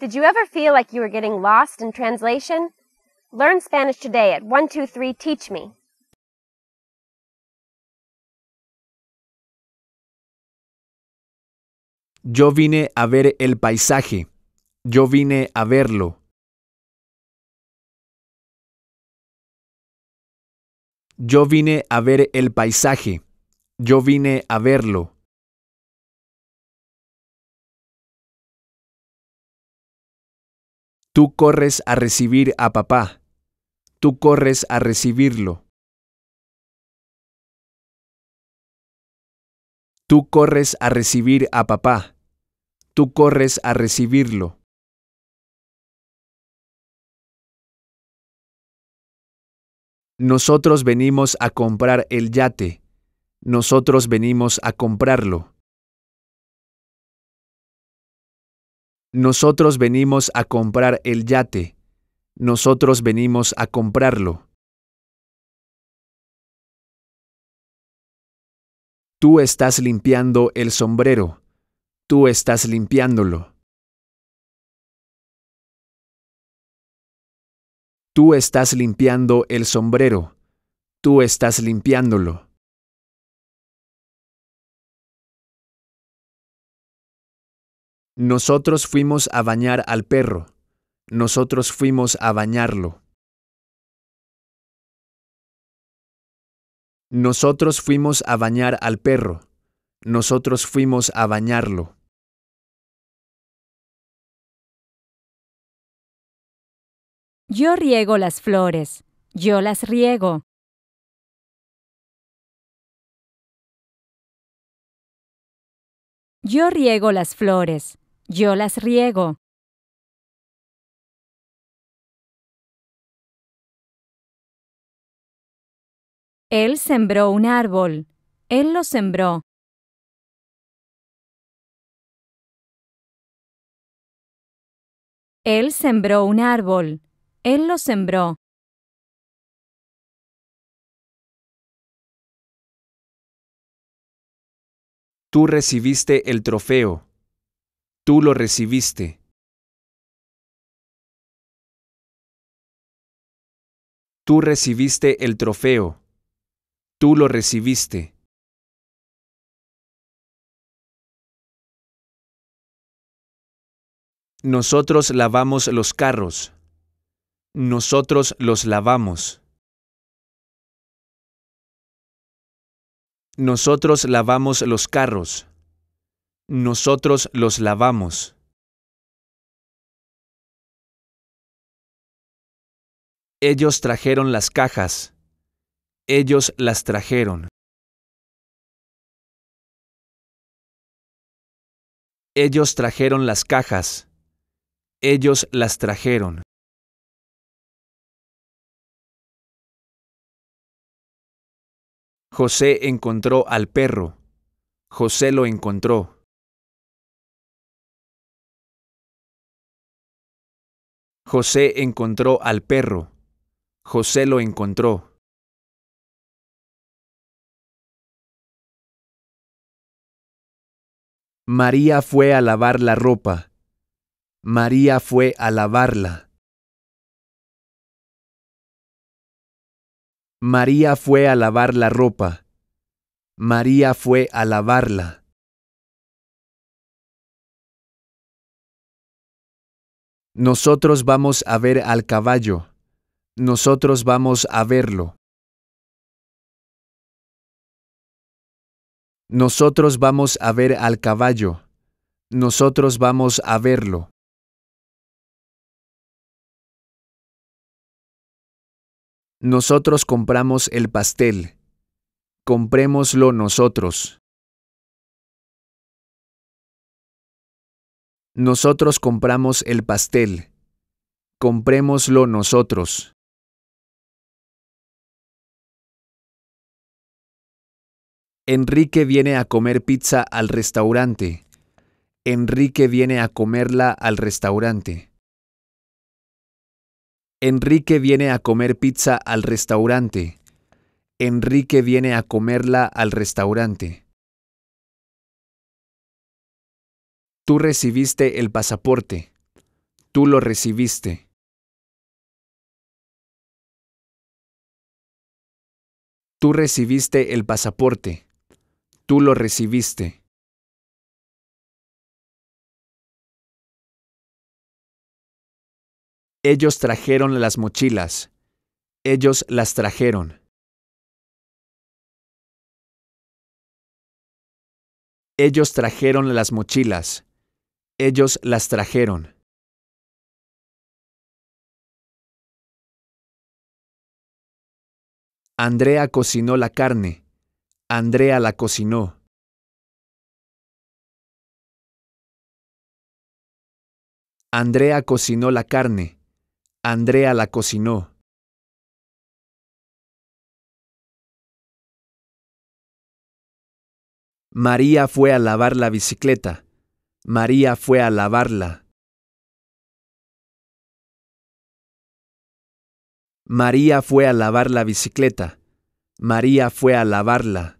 Did you ever feel like you were getting lost in translation? Learn Spanish today at 123 Teach Me. Yo vine a ver el paisaje. Yo vine a verlo. Yo vine a ver el paisaje. Yo vine a verlo. Tú corres a recibir a papá. Tú corres a recibirlo. Tú corres a recibir a papá. Tú corres a recibirlo. Nosotros venimos a comprar el yate. Nosotros venimos a comprarlo. Nosotros venimos a comprar el yate. Nosotros venimos a comprarlo. Tú estás limpiando el sombrero. Tú estás limpiándolo. Tú estás limpiando el sombrero. Tú estás limpiándolo. Nosotros fuimos a bañar al perro. Nosotros fuimos a bañarlo. Nosotros fuimos a bañar al perro. Nosotros fuimos a bañarlo. Yo riego las flores. Yo las riego. Yo riego las flores. Yo las riego. Él sembró un árbol. Él lo sembró. Él sembró un árbol. Él lo sembró. Tú recibiste el trofeo tú lo recibiste. Tú recibiste el trofeo. Tú lo recibiste. Nosotros lavamos los carros. Nosotros los lavamos. Nosotros lavamos los carros nosotros los lavamos. Ellos trajeron las cajas. Ellos las trajeron. Ellos trajeron las cajas. Ellos las trajeron. José encontró al perro. José lo encontró. José encontró al perro. José lo encontró. María fue a lavar la ropa. María fue a lavarla. María fue a lavar la ropa. María fue a lavarla. Nosotros vamos a ver al caballo. Nosotros vamos a verlo. Nosotros vamos a ver al caballo. Nosotros vamos a verlo. Nosotros compramos el pastel. Comprémoslo nosotros. Nosotros compramos el pastel. Comprémoslo nosotros. Enrique viene a comer pizza al restaurante. Enrique viene a comerla al restaurante. Enrique viene a comer pizza al restaurante. Enrique viene a comerla al restaurante. Tú recibiste el pasaporte. Tú lo recibiste. Tú recibiste el pasaporte. Tú lo recibiste. Ellos trajeron las mochilas. Ellos las trajeron. Ellos trajeron las mochilas ellos las trajeron. Andrea cocinó la carne. Andrea la cocinó. Andrea cocinó la carne. Andrea la cocinó. María fue a lavar la bicicleta. María fue a lavarla. María fue a lavar la bicicleta. María fue a lavarla.